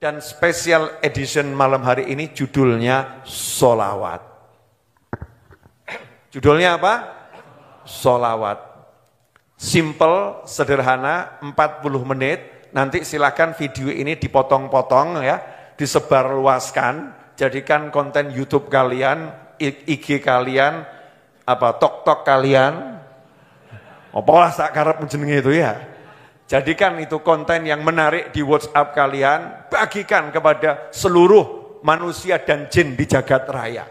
Dan special edition malam hari ini judulnya Solawat. Judulnya apa? Solawat. Simple, sederhana, 40 menit. Nanti silakan video ini dipotong-potong ya, disebarluaskan. Jadikan konten YouTube kalian, IG kalian, apa tok-tok kalian. Apa tak sakarap jenenge itu ya. Jadikan itu konten yang menarik di WhatsApp kalian, bagikan kepada seluruh manusia dan jin di jagat raya.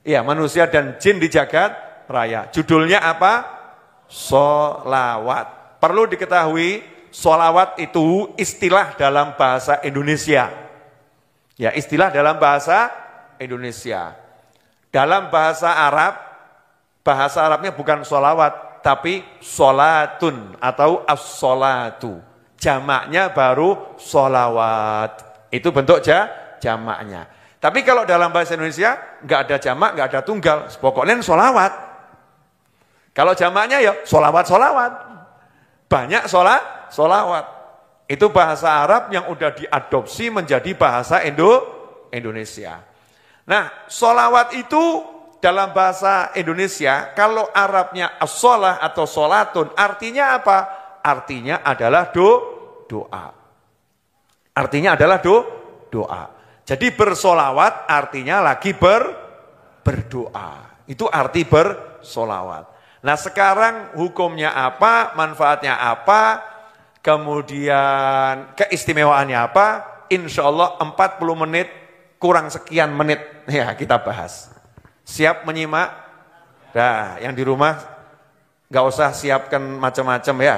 Ya, manusia dan jin di jagat raya. Judulnya apa? Solawat. Perlu diketahui, solawat itu istilah dalam bahasa Indonesia. Ya, istilah dalam bahasa Indonesia. Dalam bahasa Arab, bahasa Arabnya bukan solawat, tapi solatun atau as-solatu. Jamaknya baru solawat. Itu bentuk ja, jamaknya. Tapi kalau dalam bahasa Indonesia, nggak ada jamak, nggak ada tunggal. Pokoknya solawat. Kalau jamaknya ya solawat-solawat. Banyak solat, solawat. Itu bahasa Arab yang sudah diadopsi menjadi bahasa Indo Indonesia. Nah, solawat itu dalam bahasa Indonesia, kalau Arabnya as atau solatun, artinya apa? Artinya adalah do, doa. Artinya adalah do, doa. Jadi bersolawat artinya lagi ber, berdoa. Itu arti bersolawat. Nah sekarang hukumnya apa, manfaatnya apa, kemudian keistimewaannya apa, insya Allah 40 menit kurang sekian menit ya kita bahas. Siap menyimak? Dah, yang di rumah nggak usah siapkan macam-macam ya.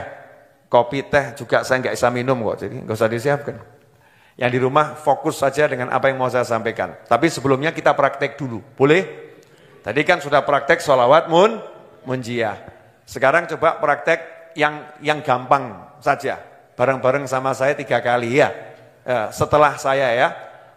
Kopi, teh juga saya nggak bisa minum kok, jadi nggak usah disiapkan. Yang di rumah fokus saja dengan apa yang mau saya sampaikan. Tapi sebelumnya kita praktek dulu, boleh? Tadi kan sudah praktek sholawat mun, munjiah. Sekarang coba praktek yang yang gampang saja. Bareng-bareng sama saya tiga kali ya. Eh, setelah saya ya.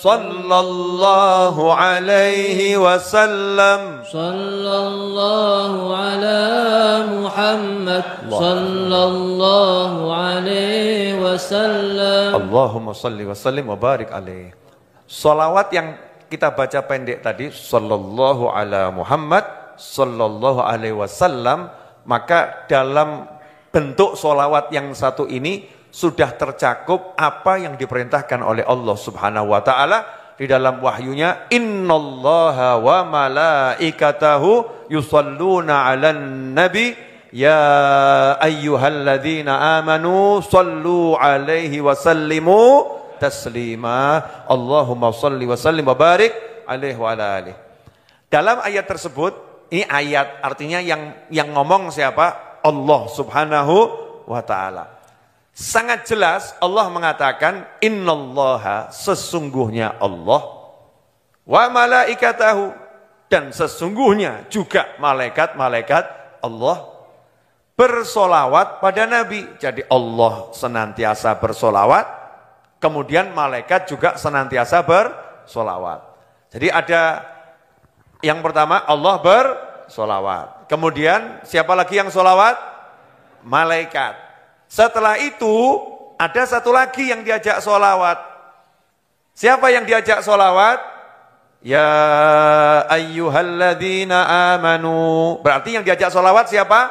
Sallallahu alaihi wasallam. Sallallahu ala Muhammad. Sallallahu alaihi wasallam. Allahumma عليه wa اللهم صل وسلم وبارك Salawat yang kita baca pendek tadi Sallallahu ala Muhammad Sallallahu alaihi wasallam Maka dalam bentuk solawat yang satu ini sudah tercakup apa yang diperintahkan oleh Allah Subhanahu wa taala di dalam wahyunya innallaha wa malaikatahu yusalluna 'alan nabi ya ayyuhalladzina amanu sallu 'alaihi wa sallimu taslima Allahumma salli wa sallim wa barik alaihi wa ala alih. dalam ayat tersebut ini ayat artinya yang yang ngomong siapa Allah Subhanahu wa taala Sangat jelas Allah mengatakan innallaha sesungguhnya Allah wa malaikatahu dan sesungguhnya juga malaikat-malaikat Allah bersolawat pada Nabi. Jadi Allah senantiasa bersolawat, kemudian malaikat juga senantiasa bersolawat. Jadi ada yang pertama Allah bersolawat. Kemudian siapa lagi yang solawat? Malaikat. Setelah itu ada satu lagi yang diajak solawat. Siapa yang diajak solawat? Ya ayyuhalladzina amanu. Berarti yang diajak solawat siapa?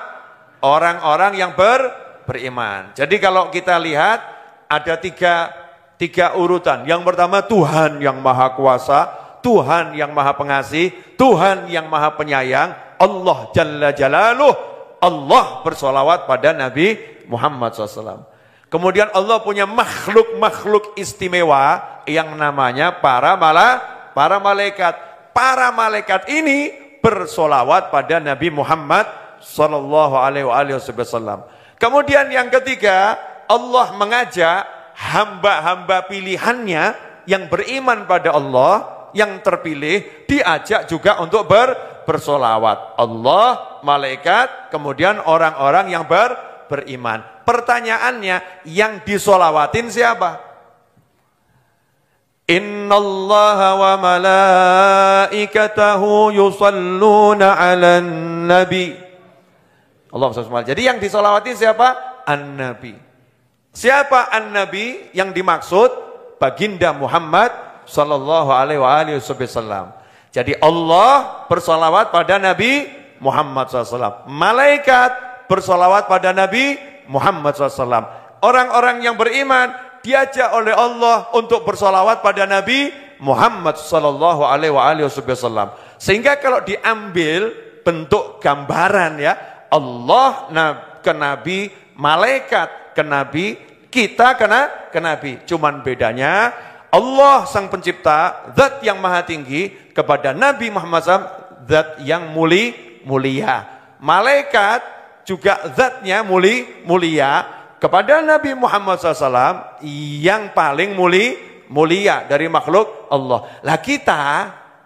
Orang-orang yang ber, beriman. Jadi kalau kita lihat ada tiga, tiga urutan. Yang pertama Tuhan yang maha kuasa, Tuhan yang maha pengasih, Tuhan yang maha penyayang, Allah Jalla Jalaluh Allah bersolawat pada Nabi Muhammad SAW. Kemudian Allah punya makhluk-makhluk istimewa yang namanya para mala, para malaikat. Para malaikat ini bersolawat pada Nabi Muhammad Sallallahu Alaihi Wasallam. Kemudian yang ketiga, Allah mengajak hamba-hamba pilihannya yang beriman pada Allah yang terpilih diajak juga untuk ber bersolawat. Allah, malaikat, kemudian orang-orang yang ber beriman. Pertanyaannya, yang disolawatin siapa? Inna Allah wa malaikatahu yusalluna ala nabi. Allah SWT. Jadi yang disolawatin siapa? An-Nabi. Siapa An-Nabi yang dimaksud? Baginda Muhammad sallallahu alaihi wasallam. Jadi Allah bersolawat pada Nabi Muhammad SAW. Malaikat bersolawat pada Nabi Muhammad SAW. Orang-orang yang beriman diajak oleh Allah untuk bersolawat pada Nabi Muhammad Sallallahu Alaihi Wasallam. Sehingga kalau diambil bentuk gambaran ya Allah ke Nabi, malaikat ke Nabi, kita kena ke Nabi. Cuman bedanya Allah sang pencipta, zat yang maha tinggi kepada Nabi Muhammad SAW, zat yang muli, mulia. Malaikat juga zatnya muli, mulia kepada Nabi Muhammad SAW yang paling muli, mulia dari makhluk Allah. Lah kita,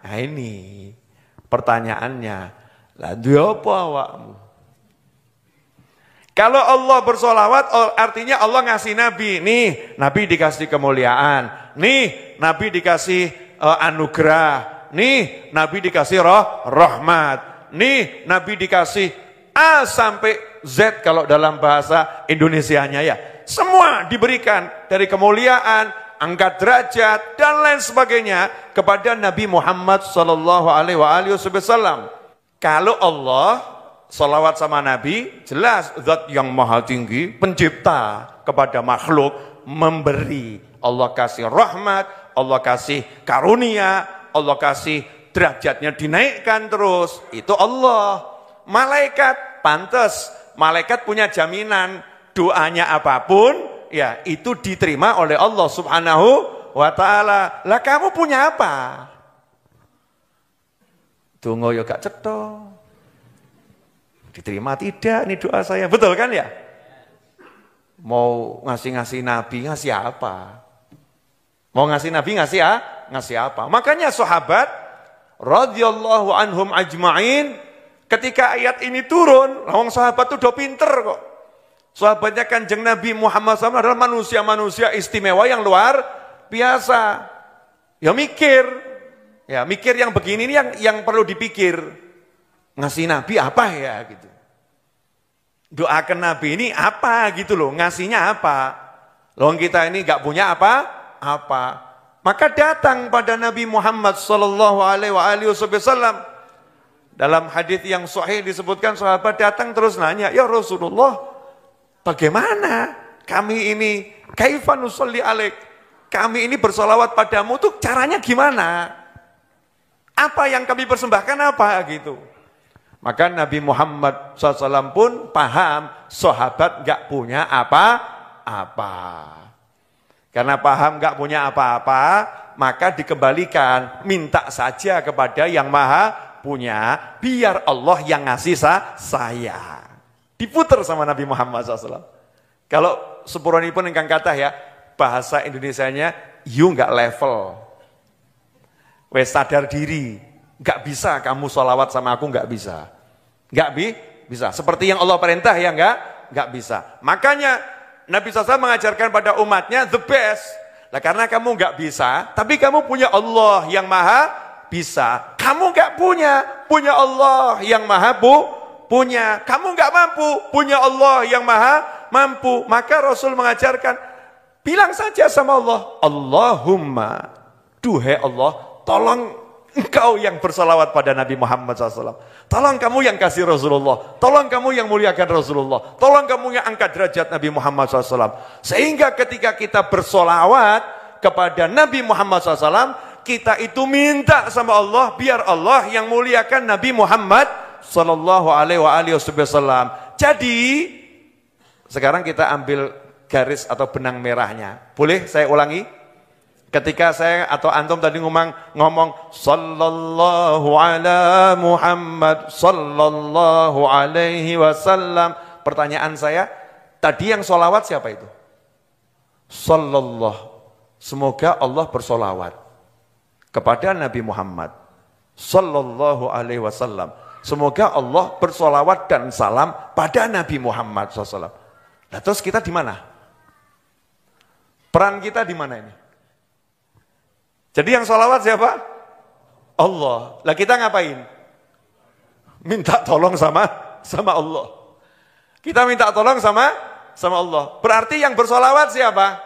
nah ini pertanyaannya, lah apa awakmu? Kalau Allah bersolawat oh, artinya Allah ngasih Nabi. Nih, Nabi dikasih kemuliaan. Nih, Nabi dikasih uh, anugerah. Nih, Nabi dikasih roh, rahmat. Nih, Nabi dikasih A sampai Z kalau dalam bahasa Indonesianya ya. Semua diberikan dari kemuliaan, angkat derajat dan lain sebagainya kepada Nabi Muhammad sallallahu alaihi wasallam. Kalau Allah Salawat sama Nabi, jelas zat yang maha tinggi, pencipta kepada makhluk, memberi. Allah kasih rahmat, Allah kasih karunia, Allah kasih derajatnya dinaikkan terus. Itu Allah. Malaikat, pantas. Malaikat punya jaminan, doanya apapun, ya itu diterima oleh Allah subhanahu wa ta'ala. Lah kamu punya apa? tunggu yuk gak cetok. Diterima tidak ini doa saya. Betul kan ya? Mau ngasih-ngasih nabi ngasih apa? Mau ngasih nabi ngasih ya Ngasih apa? Makanya sahabat radhiyallahu anhum ajmain ketika ayat ini turun, orang sahabat itu udah pinter kok. Sahabatnya kanjeng Nabi Muhammad SAW adalah manusia-manusia istimewa yang luar biasa. Ya mikir, ya mikir yang begini ini yang yang perlu dipikir. Ngasih Nabi apa ya gitu. Doakan Nabi ini apa gitu loh, ngasihnya apa. Loh kita ini gak punya apa? Apa. Maka datang pada Nabi Muhammad Sallallahu Alaihi Wasallam dalam hadis yang sahih disebutkan sahabat datang terus nanya, ya Rasulullah, bagaimana kami ini kaifan usolli alek Kami ini bersolawat padamu tuh caranya gimana? Apa yang kami persembahkan apa gitu? Maka Nabi Muhammad SAW pun paham sahabat nggak punya apa-apa. Karena paham nggak punya apa-apa, maka dikembalikan, minta saja kepada yang maha punya, biar Allah yang ngasih sa saya. Diputer sama Nabi Muhammad SAW. Kalau sepuroni pun engkang kata ya, bahasa Indonesia-nya, you nggak level. Wes sadar diri, nggak bisa kamu solawat sama aku nggak bisa. Gak bi bisa. Seperti yang Allah perintah ya gak, gak bisa. Makanya Nabi SAW mengajarkan pada umatnya the best. Lah karena kamu gak bisa, tapi kamu punya Allah yang maha bisa. Kamu gak punya, punya Allah yang maha bu, punya. Kamu gak mampu, punya Allah yang maha mampu. Maka Rasul mengajarkan, bilang saja sama Allah, Allahumma, duhai Allah, tolong Engkau yang bersolawat pada Nabi Muhammad SAW. Tolong kamu yang kasih Rasulullah. Tolong kamu yang muliakan Rasulullah. Tolong kamu yang angkat derajat Nabi Muhammad SAW. Sehingga ketika kita bersolawat kepada Nabi Muhammad SAW, kita itu minta sama Allah, biar Allah yang muliakan Nabi Muhammad Sallallahu Jadi, sekarang kita ambil garis atau benang merahnya. Boleh saya ulangi? Ketika saya atau antum tadi ngomong ngomong sallallahu ala Muhammad sallallahu alaihi wasallam. Pertanyaan saya, tadi yang solawat siapa itu? Sallallahu. Semoga Allah bersolawat kepada Nabi Muhammad sallallahu alaihi wasallam. Semoga Allah bersolawat dan salam pada Nabi Muhammad wasallam. Nah, terus kita di mana? Peran kita di mana ini? Jadi yang sholawat siapa? Allah. Lah kita ngapain? Minta tolong sama sama Allah. Kita minta tolong sama sama Allah. Berarti yang bersolawat siapa?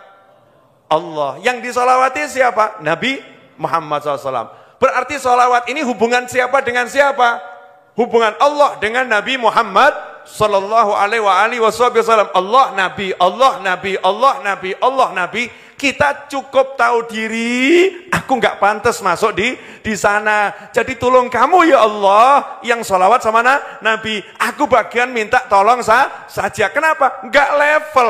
Allah. Yang disolawati siapa? Nabi Muhammad SAW. Berarti solawat ini hubungan siapa dengan siapa? Hubungan Allah dengan Nabi Muhammad Sallallahu alaihi Wasallam. Allah Nabi, Allah Nabi, Allah Nabi. Allah, Nabi. Kita cukup tahu diri, aku nggak pantas masuk di di sana. Jadi tolong kamu ya Allah yang sholawat sama na, Nabi. Aku bagian minta tolong sa, saja. Kenapa? Nggak level,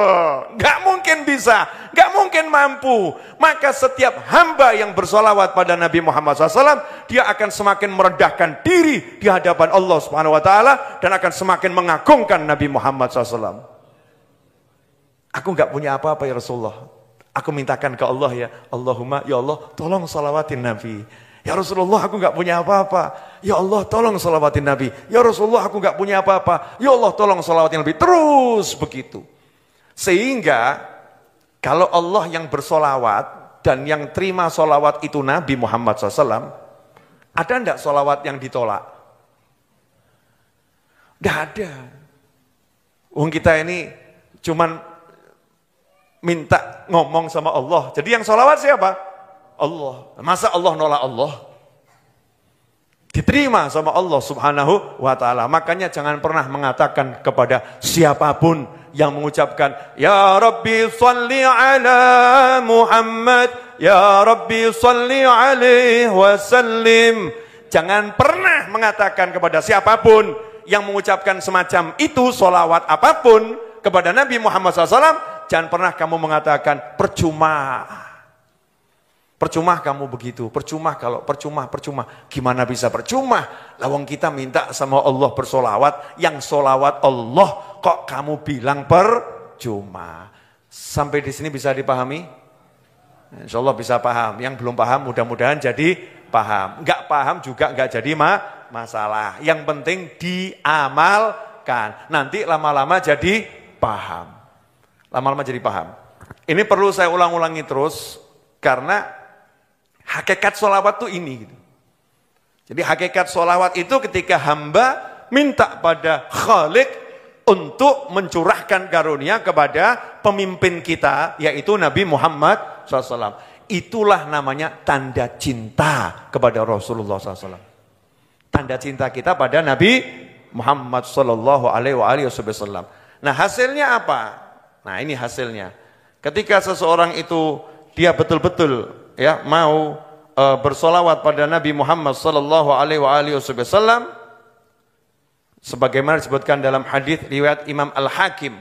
nggak mungkin bisa, nggak mungkin mampu. Maka setiap hamba yang bersolawat pada Nabi Muhammad SAW, dia akan semakin merendahkan diri di hadapan Allah Subhanahu Wa Taala dan akan semakin mengagungkan Nabi Muhammad SAW. Aku nggak punya apa-apa ya Rasulullah. Aku mintakan ke Allah ya, Allahumma ya Allah tolong salawatin Nabi. Ya Rasulullah aku gak punya apa-apa. Ya Allah tolong salawatin Nabi. Ya Rasulullah aku gak punya apa-apa. Ya Allah tolong salawatin Nabi. Terus begitu. Sehingga kalau Allah yang bersolawat dan yang terima solawat itu Nabi Muhammad SAW. Ada enggak solawat yang ditolak? Enggak ada. Wong kita ini cuman minta ngomong sama Allah. Jadi yang sholawat siapa? Allah. Masa Allah nolak Allah? Diterima sama Allah subhanahu wa ta'ala. Makanya jangan pernah mengatakan kepada siapapun yang mengucapkan Ya Rabbi salli ala Muhammad Ya Rabbi salli alaihi wasallim Jangan pernah mengatakan kepada siapapun yang mengucapkan semacam itu solawat apapun kepada Nabi Muhammad SAW jangan pernah kamu mengatakan percuma. Percuma kamu begitu, percuma kalau percuma, percuma. Gimana bisa percuma? Lawang kita minta sama Allah bersolawat, yang solawat Allah kok kamu bilang percuma. Sampai di sini bisa dipahami? Insya Allah bisa paham. Yang belum paham mudah-mudahan jadi paham. Enggak paham juga enggak jadi ma masalah. Yang penting diamalkan. Nanti lama-lama jadi paham. Lama-lama jadi paham. Ini perlu saya ulang-ulangi terus karena hakikat solawat itu ini. Gitu. Jadi hakikat solawat itu ketika hamba minta pada Khalik untuk mencurahkan karunia kepada pemimpin kita yaitu Nabi Muhammad SAW. Itulah namanya tanda cinta kepada Rasulullah SAW. Tanda cinta kita pada Nabi Muhammad SAW. Nah hasilnya apa? Nah, ini hasilnya. Ketika seseorang itu dia betul-betul ya mau e, bersolawat pada Nabi Muhammad sallallahu alaihi wasallam sebagaimana disebutkan dalam hadis riwayat Imam Al-Hakim.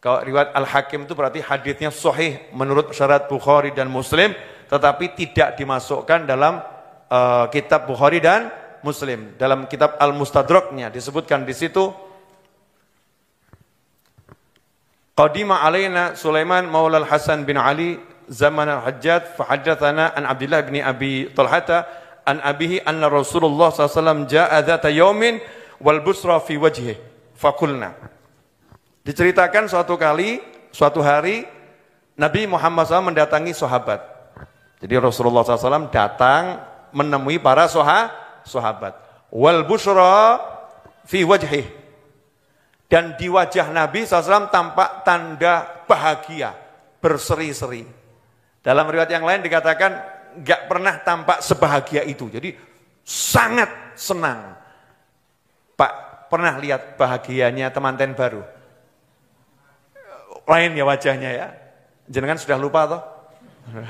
Kalau riwayat Al-Hakim itu berarti hadisnya sahih menurut syarat Bukhari dan Muslim tetapi tidak dimasukkan dalam e, kitab Bukhari dan Muslim. Dalam kitab Al-Mustadraknya disebutkan di situ Qadima alaina Sulaiman maulal Hasan bin Ali zaman al-Hajjat fahaddathana an Abdullah bin Abi Talhata an abihi anna Rasulullah SAW ja'a dhata yaumin wal busra fi wajhi fakulna. Diceritakan suatu kali, suatu hari Nabi Muhammad SAW mendatangi sahabat. Jadi Rasulullah SAW datang menemui para soha, sahabat. Wal busra fi wajhi dan di wajah Nabi SAW tampak tanda bahagia, berseri-seri. Dalam riwayat yang lain dikatakan gak pernah tampak sebahagia itu. Jadi sangat senang. Pak, pernah lihat bahagianya temanten baru? Lain ya wajahnya ya. Jangan sudah lupa toh?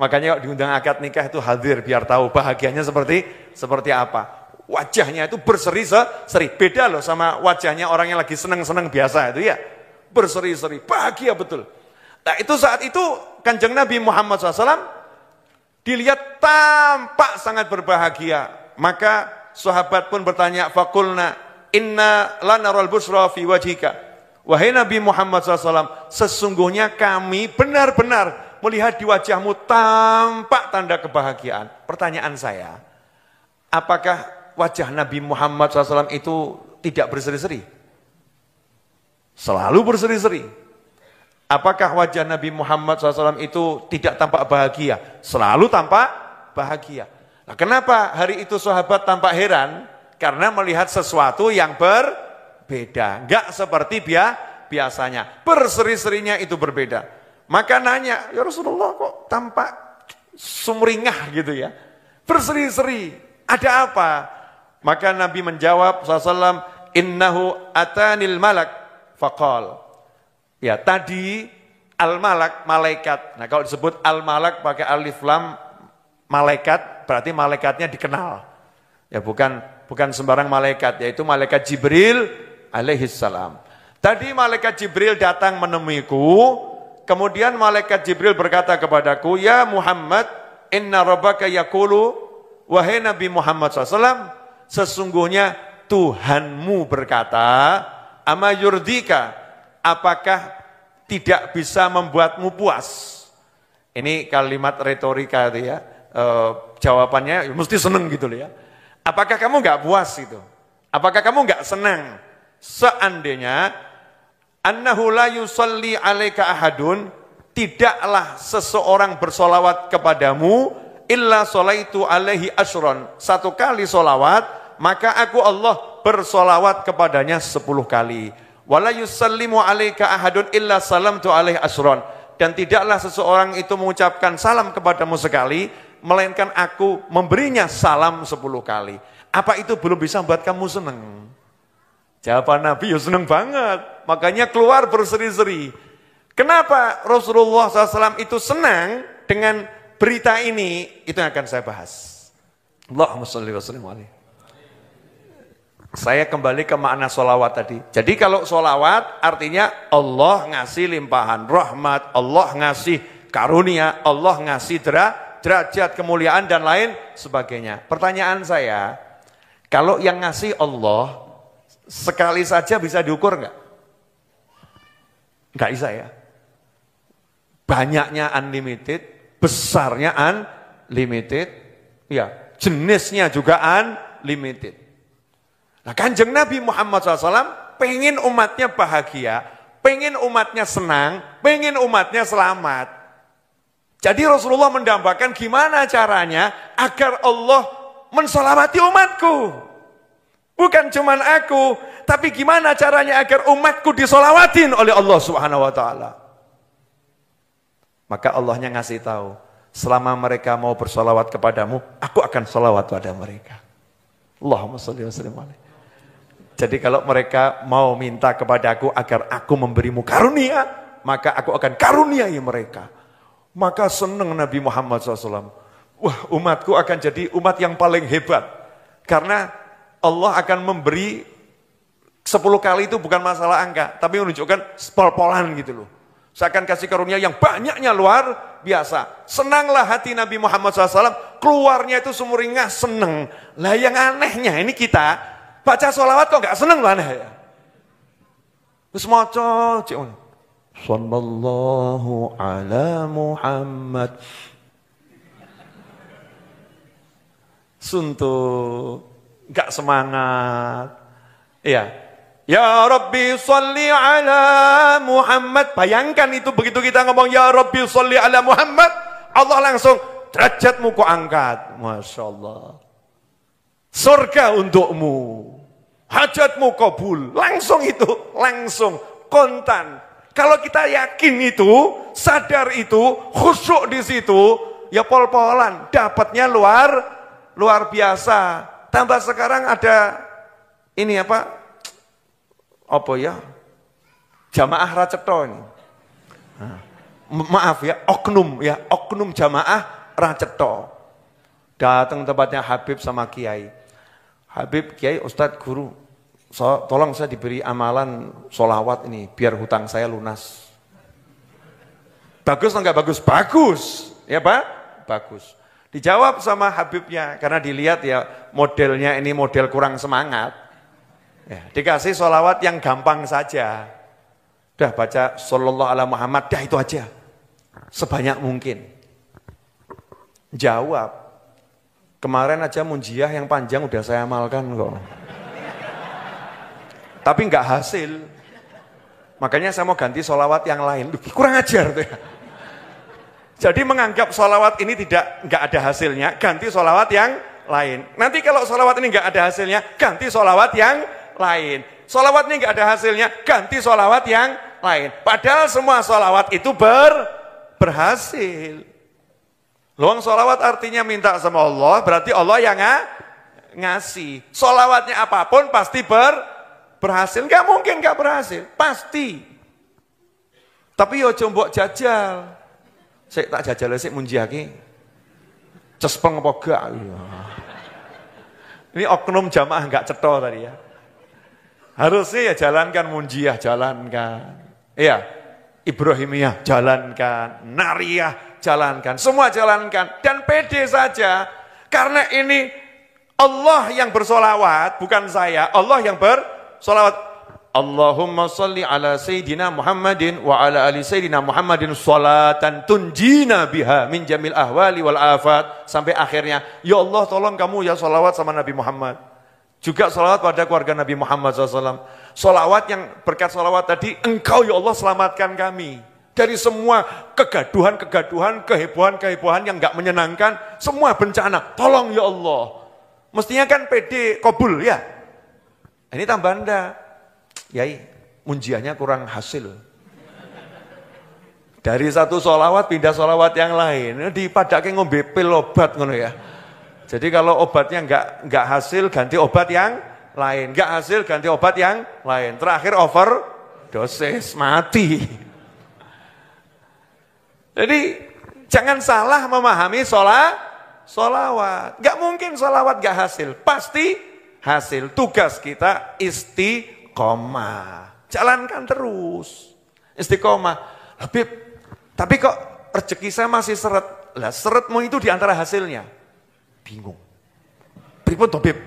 Makanya kalau diundang akad nikah itu hadir biar tahu bahagianya seperti seperti apa. Wajahnya itu berseri-seri. Beda loh sama wajahnya orang yang lagi seneng-seneng biasa itu ya. Berseri-seri, bahagia betul. Nah itu saat itu kanjeng Nabi Muhammad SAW dilihat tampak sangat berbahagia. Maka sahabat pun bertanya, Fakulna inna lanarul busra fi wajika. Wahai Nabi Muhammad SAW, sesungguhnya kami benar-benar melihat di wajahmu tampak tanda kebahagiaan. Pertanyaan saya, apakah wajah Nabi Muhammad SAW itu tidak berseri-seri? Selalu berseri-seri. Apakah wajah Nabi Muhammad SAW itu tidak tampak bahagia? Selalu tampak bahagia. Nah, kenapa hari itu sahabat tampak heran? Karena melihat sesuatu yang berbeda. Enggak seperti biasa biasanya. Berseri-serinya itu berbeda. Maka nanya, ya Rasulullah kok tampak sumringah gitu ya. Berseri-seri, ada apa? Maka Nabi menjawab SAW, innahu atanil malak faqal. Ya, tadi al-malak, malaikat. Nah, kalau disebut al-malak pakai alif lam, malaikat, berarti malaikatnya dikenal. Ya, bukan bukan sembarang malaikat, yaitu malaikat Jibril salam Tadi malaikat Jibril datang menemuiku, kemudian malaikat Jibril berkata kepadaku, Ya Muhammad, inna rabbaka yakulu, wahai Nabi Muhammad SAW, sesungguhnya Tuhanmu berkata, ama apakah tidak bisa membuatmu puas? Ini kalimat retorika itu ya, e, jawabannya ya mesti seneng gitu loh ya. Apakah kamu nggak puas itu? Apakah kamu nggak senang? Seandainya annahu la yusalli alaika ahadun tidaklah seseorang bersolawat kepadamu illa solaitu alaihi ashron. Satu kali solawat, maka aku Allah bersolawat kepadanya sepuluh kali. Wala yusallimu alaika ahadun illa salam tu alaihi ashron. Dan tidaklah seseorang itu mengucapkan salam kepadamu sekali, melainkan aku memberinya salam sepuluh kali. Apa itu belum bisa membuat kamu senang? Jawaban Nabi, ya senang banget. Makanya keluar berseri-seri. Kenapa Rasulullah SAW itu senang dengan berita ini itu yang akan saya bahas. Allahumma sholli wa sallim alaihi. Saya kembali ke makna solawat tadi. Jadi kalau solawat artinya Allah ngasih limpahan rahmat, Allah ngasih karunia, Allah ngasih derajat kemuliaan dan lain sebagainya. Pertanyaan saya, kalau yang ngasih Allah sekali saja bisa diukur nggak? Nggak bisa ya. Banyaknya unlimited, besarnya unlimited, ya jenisnya juga unlimited. Nah kanjeng Nabi Muhammad SAW pengen umatnya bahagia, pengen umatnya senang, pengen umatnya selamat. Jadi Rasulullah mendambakan gimana caranya agar Allah menselamati umatku. Bukan cuman aku, tapi gimana caranya agar umatku disolawatin oleh Allah Subhanahu wa taala. Maka Allahnya ngasih tahu, selama mereka mau bersolawat kepadamu, aku akan solawat pada mereka. Allahumma salli wa sallim alaihi. Jadi kalau mereka mau minta kepadaku agar aku memberimu karunia, maka aku akan karuniai mereka. Maka senang Nabi Muhammad SAW. Wah umatku akan jadi umat yang paling hebat. Karena Allah akan memberi 10 kali itu bukan masalah angka, tapi menunjukkan pol-polan gitu loh. Saya akan kasih karunia yang banyaknya luar biasa. Senanglah hati Nabi Muhammad SAW. Keluarnya itu sumuringah seneng. Lah yang anehnya ini kita baca sholawat kok nggak seneng loh aneh ya. Terus moco, cikun. Sallallahu ala Muhammad. Suntuk, nggak semangat. Iya, Ya Rabbi salli ala Muhammad. Bayangkan itu begitu kita ngomong Ya Rabbi salli ala Muhammad. Allah langsung derajatmu kok angkat. Masya Allah. Surga untukmu. Hajatmu kabul. Langsung itu. Langsung. Kontan. Kalau kita yakin itu, sadar itu, khusyuk di situ, ya pol-polan. Dapatnya luar, luar biasa. Tambah sekarang ada ini apa apa ya? Jamaah racetho ini. Maaf ya, oknum ya, oknum jamaah racetho. Datang tempatnya Habib sama Kiai. Habib, Kiai, Ustadz, Guru, so, tolong saya diberi amalan solawat ini, biar hutang saya lunas. Bagus atau enggak bagus? Bagus. Ya Pak? Bagus. Dijawab sama Habibnya, karena dilihat ya modelnya ini model kurang semangat. Ya, dikasih solawat yang gampang saja. Dah baca Sallallahu ala Muhammad, dah itu aja. Sebanyak mungkin. Jawab. Kemarin aja munjiah yang panjang udah saya amalkan kok. Tapi nggak hasil. Makanya saya mau ganti solawat yang lain. Duh, kurang ajar tuh ya. Jadi menganggap solawat ini tidak nggak ada hasilnya, ganti solawat yang lain. Nanti kalau solawat ini nggak ada hasilnya, ganti solawat yang lain. Solawat ini nggak ada hasilnya, ganti solawat yang lain. Padahal semua solawat itu ber berhasil. Luang solawat artinya minta sama Allah, berarti Allah yang nga, ngasih. Solawatnya apapun pasti ber berhasil. Gak mungkin gak berhasil, pasti. Tapi yo coba jajal. Saya tak jajal Saya munjaki. Cespeng apa gak? Ini oknum jamaah gak cetol tadi ya. Harusnya ya jalankan munjiah, jalankan. Iya, Ibrahimiyah jalankan, Nariyah jalankan, semua jalankan. Dan pede saja, karena ini Allah yang bersolawat, bukan saya. Allah yang bersolawat. Allahumma salli ala Sayyidina Muhammadin wa ala ali Sayyidina Muhammadin salatan tunjina biha min jamil ahwali wal afat. Sampai akhirnya, Ya Allah tolong kamu ya salawat sama Nabi Muhammad. Juga salawat pada keluarga Nabi Muhammad SAW. Salawat yang berkat salawat tadi, engkau ya Allah selamatkan kami. Dari semua kegaduhan-kegaduhan, kehebohan-kehebohan yang gak menyenangkan, semua bencana, tolong ya Allah. Mestinya kan PD kobul ya. Ini tambah anda. Yai, munjiannya kurang hasil. Dari satu solawat pindah solawat yang lain. Di padaknya ngombe pil obat ngono ya. Jadi kalau obatnya nggak nggak hasil ganti obat yang lain, nggak hasil ganti obat yang lain. Terakhir over dosis mati. Jadi jangan salah memahami sholat, sholawat. Nggak mungkin sholawat nggak hasil, pasti hasil. Tugas kita istiqomah, jalankan terus istiqomah. Habib, tapi kok rezeki saya masih seret? Lah seretmu itu diantara hasilnya. Bingung. Pripun to, Bib?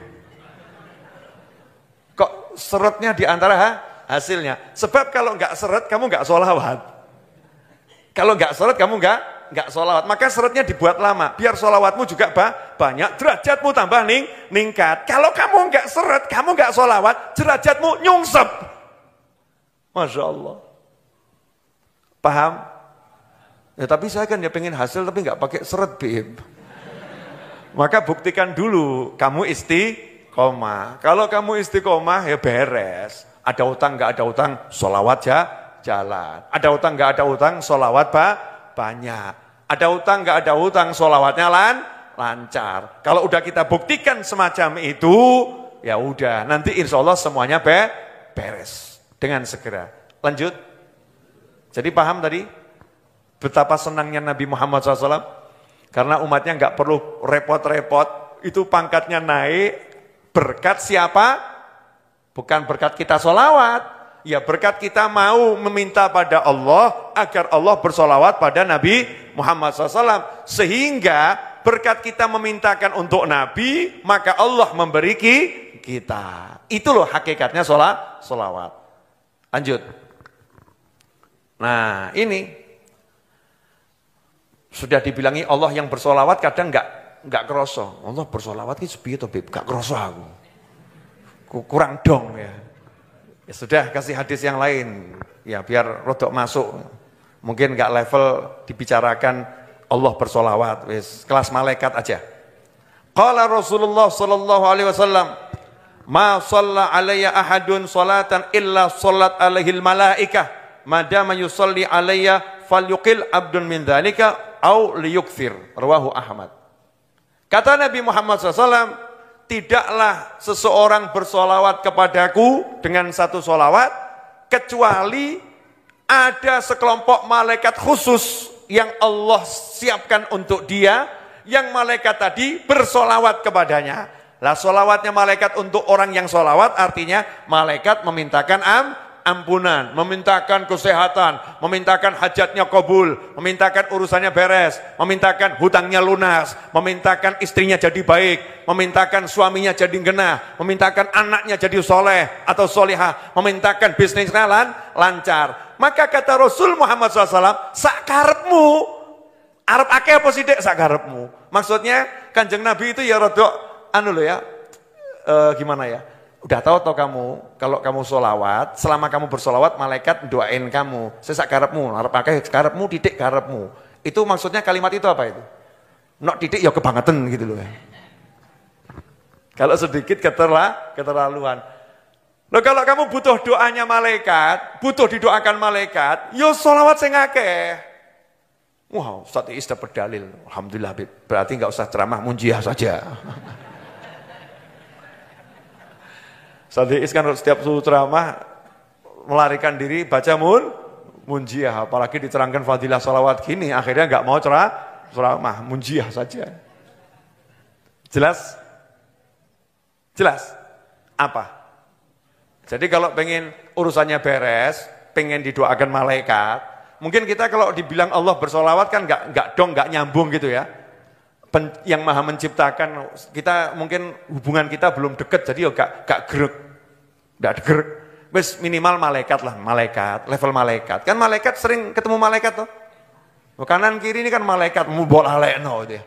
Kok seretnya di antara ha? hasilnya? Sebab kalau nggak seret kamu nggak sholawat, Kalau nggak seret kamu nggak nggak sholawat, Maka seretnya dibuat lama. Biar sholawatmu juga ba banyak. Derajatmu tambah ning, ningkat. Kalau kamu nggak seret, kamu nggak sholawat, derajatmu nyungsep. Masya Allah. Paham? Ya, tapi saya kan ya pengen hasil tapi nggak pakai seret, Bib. Maka buktikan dulu kamu istiqomah. Kalau kamu istiqomah ya beres. Ada utang nggak ada utang, solawat ya jalan. Ada utang nggak ada utang, solawat pak banyak. Ada utang nggak ada utang, solawatnya lan lancar. Kalau udah kita buktikan semacam itu, ya udah. Nanti insya Allah semuanya be beres dengan segera. Lanjut. Jadi paham tadi betapa senangnya Nabi Muhammad SAW? Karena umatnya nggak perlu repot-repot, itu pangkatnya naik berkat siapa? Bukan berkat kita solawat. Ya berkat kita mau meminta pada Allah agar Allah bersolawat pada Nabi Muhammad SAW. Sehingga berkat kita memintakan untuk Nabi, maka Allah memberiki kita. Itu loh hakikatnya solawat. solawat. Lanjut. Nah ini sudah dibilangi Allah yang bersolawat kadang nggak nggak kerasa. Allah bersolawat itu sepi to, bib nggak aku. Kurang dong ya. ya. sudah kasih hadis yang lain. Ya biar rodok masuk. Mungkin nggak level dibicarakan Allah bersolawat. Wis, kelas malaikat aja. Qala Rasulullah sallallahu alaihi wasallam, "Ma shalla alayya ahadun salatan illa salat alaihil malaikah." Madama yusalli alayya falyuqil abdun min dhalika au liyukfir. Rawahu Ahmad. Kata Nabi Muhammad SAW, tidaklah seseorang bersolawat kepadaku dengan satu solawat, kecuali ada sekelompok malaikat khusus yang Allah siapkan untuk dia, yang malaikat tadi bersolawat kepadanya. Lah solawatnya malaikat untuk orang yang solawat artinya malaikat memintakan am ampunan, memintakan kesehatan, memintakan hajatnya kobul, memintakan urusannya beres, memintakan hutangnya lunas, memintakan istrinya jadi baik, memintakan suaminya jadi genah, memintakan anaknya jadi soleh atau soleha, memintakan bisnisnya lan, lancar. Maka kata Rasul Muhammad SAW, sakarepmu, Arab akeh apa dek sakarepmu. Maksudnya kanjeng Nabi itu ya rodok, anu lo ya, e, gimana ya, Udah tahu toh kamu, kalau kamu solawat, selama kamu bersolawat, malaikat doain kamu. Sesak karepmu, harap pakai karepmu, didik karepmu. Itu maksudnya kalimat itu apa itu? Nok didik ya kebangetan gitu loh. Ya. Kalau sedikit keterla, keterlaluan. Loh kalau kamu butuh doanya malaikat, butuh didoakan malaikat, yo solawat sengake. ngakeh wow, Ustaz Iis dapat dalil. Alhamdulillah, berarti nggak usah ceramah, munjiah saja. Ustaz Is kan setiap ceramah melarikan diri baca mun munjiah apalagi diterangkan fadilah salawat gini akhirnya nggak mau cerah ceramah munjiah saja. Jelas? Jelas? Apa? Jadi kalau pengen urusannya beres, pengen didoakan malaikat, mungkin kita kalau dibilang Allah bersolawat kan nggak nggak dong nggak nyambung gitu ya pen, yang maha menciptakan, kita mungkin hubungan kita belum deket, jadi gak, gak gerak Gak gerak bes minimal malaikat lah, malaikat, level malaikat. Kan malaikat sering ketemu malaikat tuh. Kanan kiri ini kan malaikat, mubol alekno dia. Gitu ya.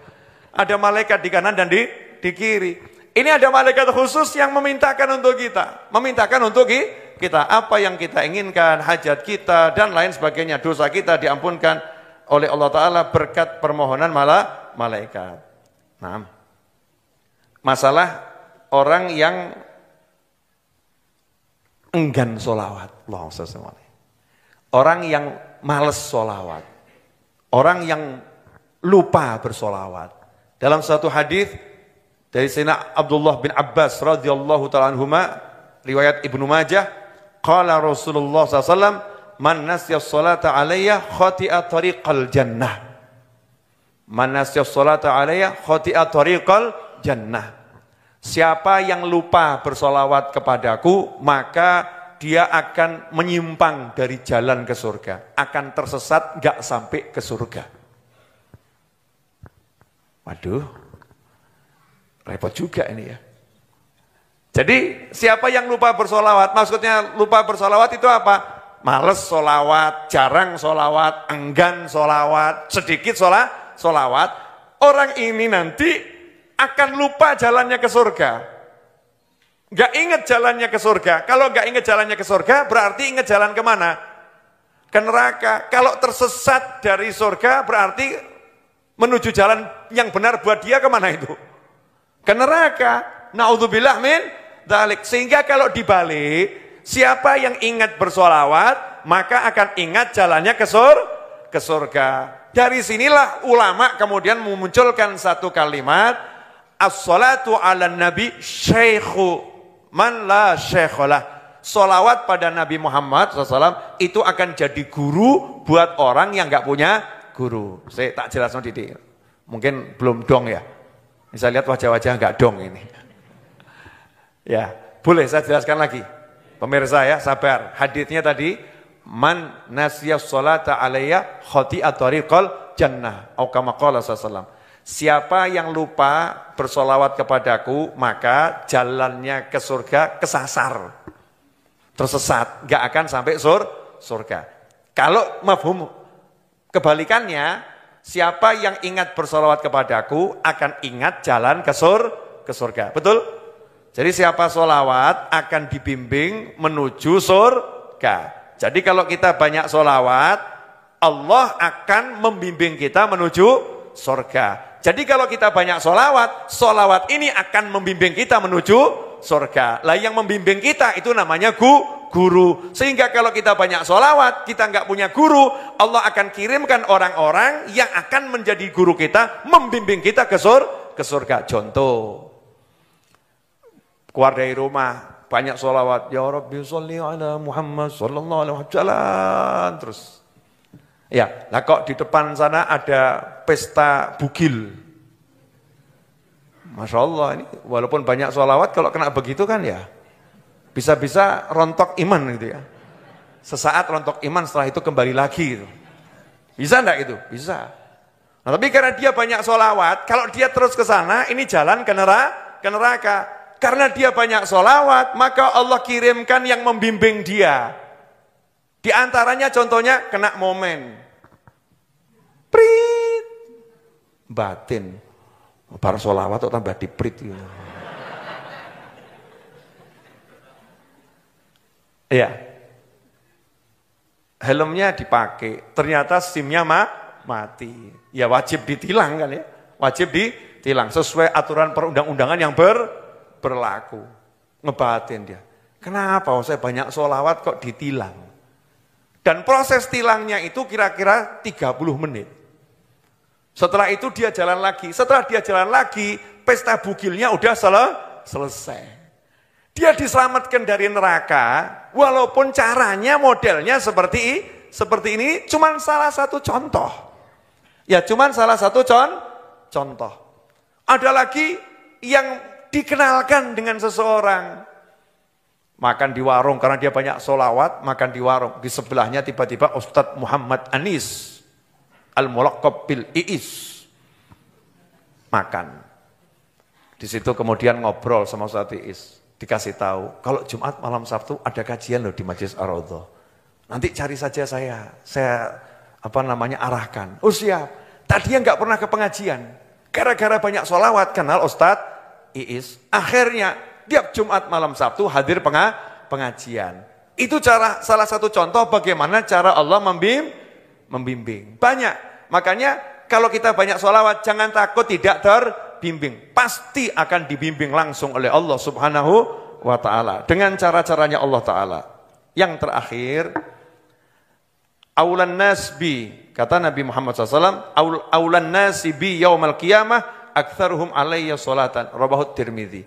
Ada malaikat di kanan dan di di kiri. Ini ada malaikat khusus yang memintakan untuk kita. Memintakan untuk kita apa yang kita inginkan, hajat kita, dan lain sebagainya. Dosa kita diampunkan oleh Allah Ta'ala berkat permohonan malah malaikat. Nah, masalah orang yang enggan solawat. Orang yang males solawat. Orang yang lupa bersolawat. Dalam satu hadis dari Sina Abdullah bin Abbas radhiyallahu taala ma riwayat Ibnu Majah qala Rasulullah wasallam, man nasiya sholata alayya khati'a tariqal jannah Manasyaf salata alaiya khoti'at tariqal jannah. Siapa yang lupa bersolawat kepadaku, maka dia akan menyimpang dari jalan ke surga. Akan tersesat, gak sampai ke surga. Waduh, repot juga ini ya. Jadi siapa yang lupa bersolawat, maksudnya lupa bersolawat itu apa? Males solawat, jarang solawat, enggan solawat, sedikit solawat, solawat, orang ini nanti akan lupa jalannya ke surga. Gak inget jalannya ke surga. Kalau gak inget jalannya ke surga, berarti inget jalan kemana? Ke neraka. Kalau tersesat dari surga, berarti menuju jalan yang benar buat dia kemana itu? Ke neraka. Naudzubillah min dalik. Sehingga kalau dibalik, siapa yang ingat bersolawat, maka akan ingat jalannya ke, ke surga. Dari sinilah ulama kemudian memunculkan satu kalimat as-salatu ala nabi syekhu man la syekholah. Solawat pada Nabi Muhammad SAW itu akan jadi guru buat orang yang nggak punya guru. Saya tak jelas no didik. Mungkin belum dong ya. Bisa lihat wajah-wajah nggak dong ini. Ya, boleh saya jelaskan lagi. Pemirsa ya, sabar. Haditnya tadi man nasiya sholata alayya khati'a tariqal jannah atau kama qala sallallahu Siapa yang lupa bersolawat kepadaku, maka jalannya ke surga kesasar. Tersesat, gak akan sampai sur, surga. Kalau mafhum kebalikannya, siapa yang ingat bersolawat kepadaku akan ingat jalan ke sur, ke surga. Betul? Jadi siapa solawat akan dibimbing menuju surga. Jadi kalau kita banyak solawat, Allah akan membimbing kita menuju surga. Jadi kalau kita banyak solawat, solawat ini akan membimbing kita menuju surga. Lah yang membimbing kita itu namanya gu, guru. Sehingga kalau kita banyak solawat, kita nggak punya guru, Allah akan kirimkan orang-orang yang akan menjadi guru kita, membimbing kita ke, sur, ke surga. Contoh, keluar dari rumah, banyak solawat. Ya Rabbi salli ala Muhammad sallallahu alaihi wasallam. Jalan terus. Ya, lah kok di depan sana ada pesta bugil. Masya Allah ini walaupun banyak solawat kalau kena begitu kan ya bisa-bisa rontok iman gitu ya. Sesaat rontok iman setelah itu kembali lagi gitu. Bisa enggak itu? Bisa. Nah, tapi karena dia banyak solawat, kalau dia terus ke sana, ini jalan ke neraka, ke neraka. Karena dia banyak solawat, maka Allah kirimkan yang membimbing dia. Di antaranya contohnya kena momen. Prit. Batin. Baru solawat atau tambah diprit. Gitu. Iya. Helmnya dipakai, ternyata simnya ma mati. Ya wajib ditilang kan ya. Wajib ditilang sesuai aturan perundang-undangan yang ber berlaku. Ngebatin dia. Kenapa oh, saya banyak sholawat kok ditilang? Dan proses tilangnya itu kira-kira 30 menit. Setelah itu dia jalan lagi. Setelah dia jalan lagi, pesta bugilnya udah sel selesai. Dia diselamatkan dari neraka, walaupun caranya modelnya seperti seperti ini, cuman salah satu contoh. Ya cuman salah satu con contoh. Ada lagi yang dikenalkan dengan seseorang. Makan di warung karena dia banyak solawat, makan di warung. Di sebelahnya tiba-tiba Ustadz Muhammad Anis Al-Mulaqab bil Iis. Makan. Di situ kemudian ngobrol sama Ustadz Iis. Dikasih tahu, kalau Jumat malam Sabtu ada kajian loh di Majlis Ar-Raudhah. Nanti cari saja saya, saya apa namanya arahkan. Oh siap, yang gak pernah ke pengajian. Gara-gara banyak solawat, kenal Ustadz Iis. Akhirnya tiap Jumat malam Sabtu hadir penga pengajian. Itu cara salah satu contoh bagaimana cara Allah membim, membimbing. Banyak. Makanya kalau kita banyak sholawat jangan takut tidak terbimbing. Pasti akan dibimbing langsung oleh Allah subhanahu wa ta'ala. Dengan cara-caranya Allah ta'ala. Yang terakhir, Aulan nasbi, kata Nabi Muhammad SAW, Aulan nasibi yaumal qiyamah, aktsaruhum alayya salatan rawahu Tirmizi.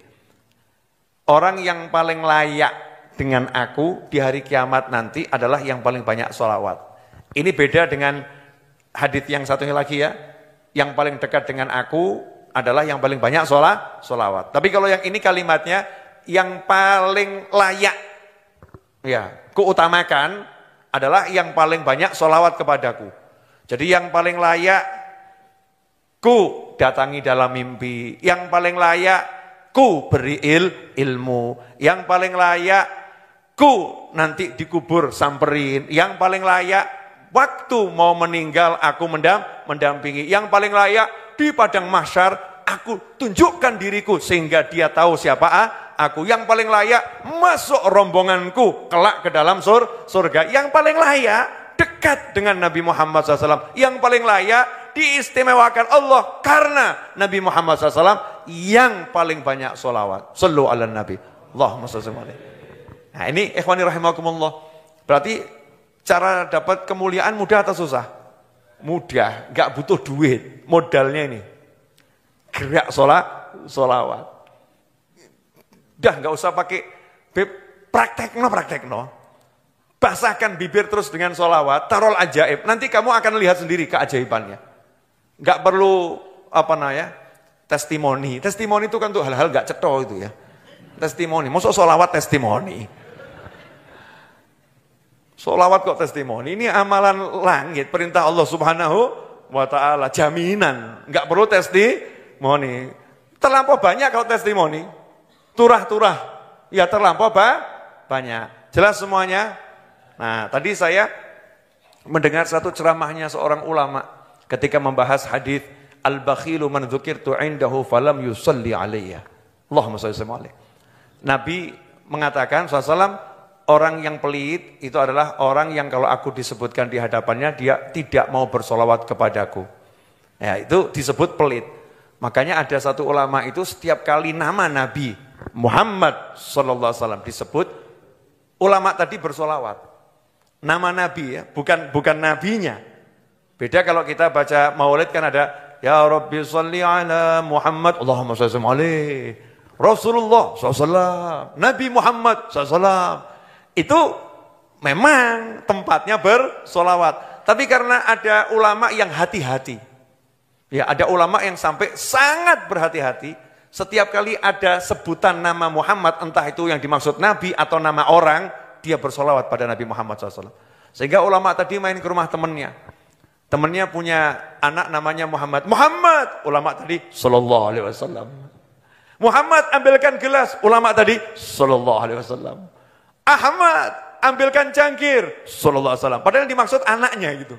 Orang yang paling layak dengan aku di hari kiamat nanti adalah yang paling banyak sholawat. Ini beda dengan hadis yang satunya lagi ya. Yang paling dekat dengan aku adalah yang paling banyak sholat, sholawat. Tapi kalau yang ini kalimatnya yang paling layak, ya kuutamakan adalah yang paling banyak sholawat kepadaku. Jadi yang paling layak ku datangi dalam mimpi. Yang paling layak ku beri il, ilmu. Yang paling layak ku nanti dikubur samperin. Yang paling layak waktu mau meninggal aku mendam, mendampingi. Yang paling layak di padang mahsyar aku tunjukkan diriku sehingga dia tahu siapa ah, aku. Yang paling layak masuk rombonganku kelak ke dalam surga. Yang paling layak dekat dengan Nabi Muhammad SAW. Yang paling layak diistimewakan Allah karena Nabi Muhammad SAW yang paling banyak solawat. Selalu ala Nabi. Allahumma salli Nah ini ikhwani rahimakumullah. Berarti cara dapat kemuliaan mudah atau susah? Mudah, gak butuh duit. Modalnya ini. Gerak sholat, solawat. Dah gak usah pakai praktek no praktek no Basahkan bibir terus dengan solawat, tarol ajaib. Nanti kamu akan lihat sendiri keajaibannya. Nggak perlu apa namanya testimoni. Testimoni itu kan untuk hal-hal nggak ceto itu ya. Testimoni. Masuk solawat testimoni. Solawat kok testimoni. Ini amalan langit. Perintah Allah subhanahu wa ta'ala. Jaminan. nggak perlu testimoni. Terlampau banyak kalau testimoni. Turah-turah. Ya terlampau apa banyak. Jelas semuanya? Nah tadi saya mendengar satu ceramahnya seorang ulama ketika membahas hadis al-bakhilu man dzukirtu indahu falam yusalli alayya. Allahumma shalli alaihi. Nabi mengatakan SAW, orang yang pelit itu adalah orang yang kalau aku disebutkan di hadapannya dia tidak mau bersolawat kepadaku. Ya, itu disebut pelit. Makanya ada satu ulama itu setiap kali nama Nabi Muhammad Sallallahu Alaihi Wasallam disebut, ulama tadi bersolawat. Nama Nabi ya, bukan bukan nabinya, Beda kalau kita baca maulid kan ada Ya Rabbi salli ala Muhammad Allahumma sallim alaihi Rasulullah SAW Nabi Muhammad SAW Itu memang tempatnya bersolawat Tapi karena ada ulama yang hati-hati Ya ada ulama yang sampai sangat berhati-hati Setiap kali ada sebutan nama Muhammad Entah itu yang dimaksud Nabi atau nama orang Dia bersolawat pada Nabi Muhammad SAW Sehingga ulama tadi main ke rumah temannya Temannya punya anak namanya Muhammad. Muhammad, ulama tadi sallallahu alaihi wasallam. Muhammad ambilkan gelas, ulama tadi sallallahu alaihi wasallam. Ahmad, ambilkan cangkir, sallallahu alaihi wasallam. Padahal yang dimaksud anaknya gitu.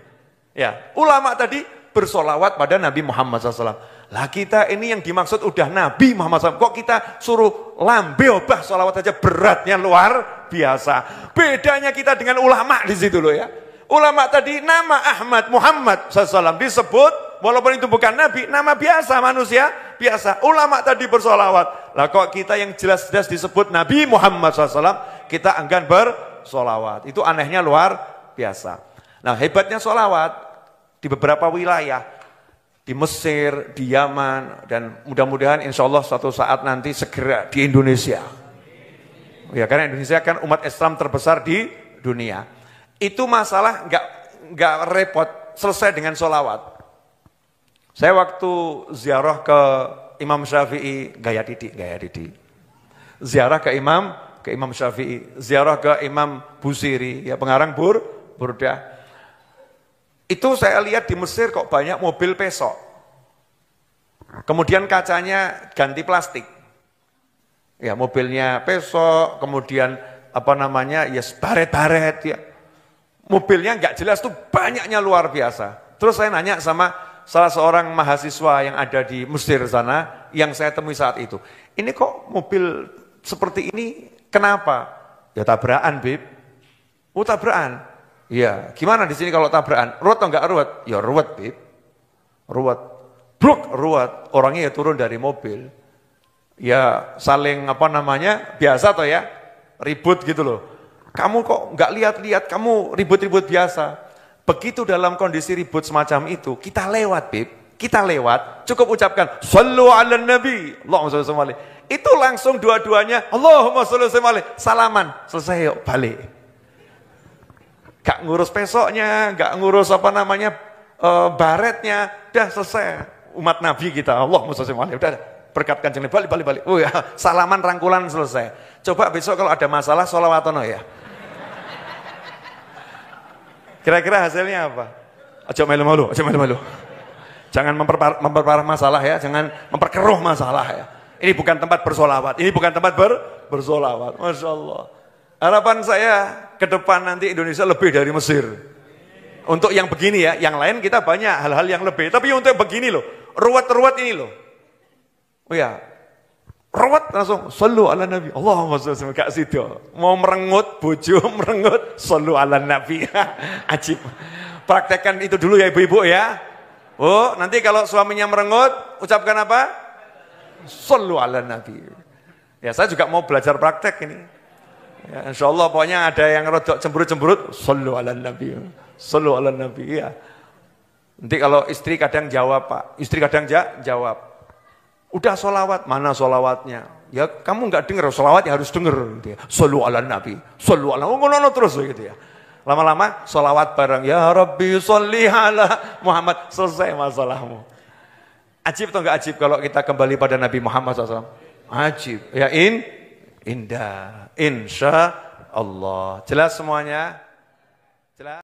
Ya, ulama tadi bersolawat pada Nabi Muhammad SAW. Lah kita ini yang dimaksud udah Nabi Muhammad SAW. Kok kita suruh lambe obah solawat aja beratnya luar biasa. Bedanya kita dengan ulama di situ loh ya. Ulama tadi nama Ahmad Muhammad SAW disebut walaupun itu bukan nabi, nama biasa manusia biasa. Ulama tadi bersolawat. Lah kok kita yang jelas-jelas disebut Nabi Muhammad SAW kita enggan bersolawat. Itu anehnya luar biasa. Nah hebatnya solawat di beberapa wilayah di Mesir, di Yaman dan mudah-mudahan insya Allah suatu saat nanti segera di Indonesia. Ya karena Indonesia kan umat Islam terbesar di dunia. Itu masalah nggak nggak repot, selesai dengan solawat. Saya waktu ziarah ke Imam Syafi'i, gaya didik, gaya didik. Ziarah ke Imam, ke Imam Syafi'i, ziarah ke Imam Busiri, ya pengarang Bur, Burda. Itu saya lihat di Mesir kok banyak mobil pesok. Kemudian kacanya ganti plastik. Ya mobilnya pesok, kemudian apa namanya, ya baret-baret ya mobilnya nggak jelas tuh banyaknya luar biasa. Terus saya nanya sama salah seorang mahasiswa yang ada di Mesir sana yang saya temui saat itu. Ini kok mobil seperti ini kenapa? Ya tabrakan, Bib. Oh, tabrakan. Iya, gimana di sini kalau tabrakan? Ruwet atau enggak ruwet? Ya ruwet, Bib. Ruwet. Blok ruwet. Orangnya ya turun dari mobil. Ya saling apa namanya? Biasa toh ya? Ribut gitu loh. Kamu kok nggak lihat-lihat, kamu ribut-ribut biasa. Begitu dalam kondisi ribut semacam itu, kita lewat, Bib. Kita lewat, cukup ucapkan, Sallu ala Nabi. Allahumma sallallahu alaihi Itu langsung dua-duanya, Allahumma sallallahu alaihi Salaman, selesai yuk, balik. Gak ngurus pesoknya, gak ngurus apa namanya, uh, baretnya, udah selesai. Umat Nabi kita, Allahumma sallallahu alaihi Udah, berkatkan kanjeng balik, balik, balik. Oh ya, salaman rangkulan selesai. Coba besok kalau ada masalah sholawatono ya. Kira-kira hasilnya apa? Ajak melu malu ajak melu malu Jangan memperparah, memperparah masalah ya, jangan memperkeruh masalah ya. Ini bukan tempat bersolawat, ini bukan tempat ber, bersolawat. Masya Allah. Harapan saya ke depan nanti Indonesia lebih dari Mesir. Untuk yang begini ya, yang lain kita banyak hal-hal yang lebih. Tapi untuk yang begini loh, ruwet-ruwet ini loh. Oh ya, Rawat langsung, selalu ala nabi. Allahumma sallallahu semoga situ Mau merengut, bojo merengut, selalu ala nabi. Ajib. Praktekkan itu dulu ya ibu-ibu ya. Oh, nanti kalau suaminya merengut, ucapkan apa? Selalu ala nabi. Ya saya juga mau belajar praktek ini. Ya, insya Allah pokoknya ada yang rodok cemberut-cemberut, selalu ala nabi. selalu ala nabi, ya. Nanti kalau istri kadang jawab pak, istri kadang jawab. Udah solawat, mana solawatnya? Ya kamu nggak dengar solawat ya harus dengar. Gitu ya. Solu ala Nabi, solu ala ngono terus gitu ya. Lama-lama solawat bareng, ya Rabbi soli ala Muhammad, selesai masalahmu. Ajib atau nggak ajib kalau kita kembali pada Nabi Muhammad SAW? Ajib. Ya in, indah. Insya Allah. Jelas semuanya? Jelas?